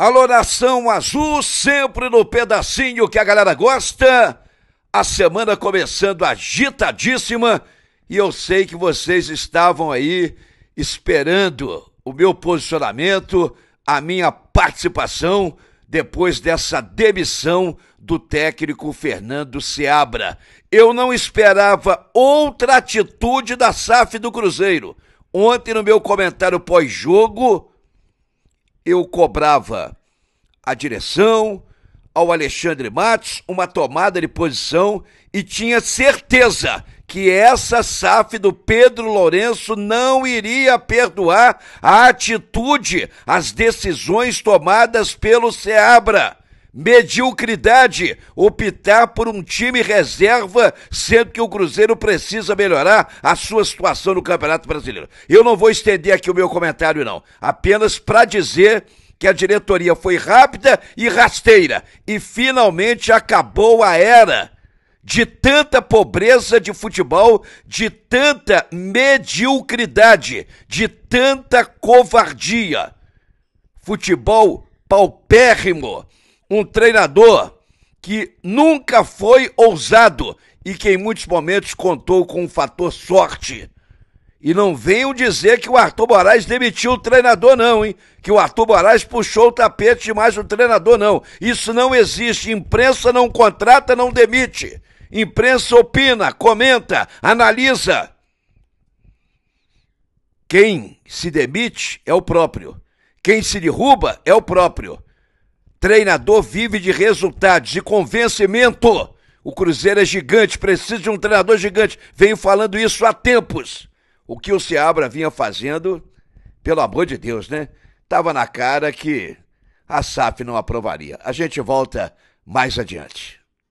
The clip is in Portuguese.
A loração azul, sempre no pedacinho que a galera gosta. A semana começando agitadíssima e eu sei que vocês estavam aí esperando o meu posicionamento, a minha participação depois dessa demissão do técnico Fernando Seabra. Eu não esperava outra atitude da SAF do Cruzeiro. Ontem, no meu comentário pós-jogo, eu cobrava a direção, ao Alexandre Matos uma tomada de posição e tinha certeza que essa SAF do Pedro Lourenço não iria perdoar a atitude, as decisões tomadas pelo Seabra. Mediocridade, optar por um time reserva, sendo que o Cruzeiro precisa melhorar a sua situação no Campeonato Brasileiro. Eu não vou estender aqui o meu comentário, não. Apenas para dizer que a diretoria foi rápida e rasteira e finalmente acabou a era de tanta pobreza de futebol, de tanta mediocridade, de tanta covardia. Futebol paupérrimo um treinador que nunca foi ousado e que em muitos momentos contou com um fator sorte. E não venham dizer que o Arthur Moraes demitiu o treinador, não, hein? Que o Arthur Moraes puxou o tapete demais o treinador, não. Isso não existe. Imprensa não contrata, não demite. Imprensa opina, comenta, analisa. Quem se demite é o próprio. Quem se derruba é o próprio. Treinador vive de resultados, de convencimento. O Cruzeiro é gigante, precisa de um treinador gigante. Venho falando isso há tempos. O que o Seabra vinha fazendo, pelo amor de Deus, né? Tava na cara que a SAF não aprovaria. A gente volta mais adiante.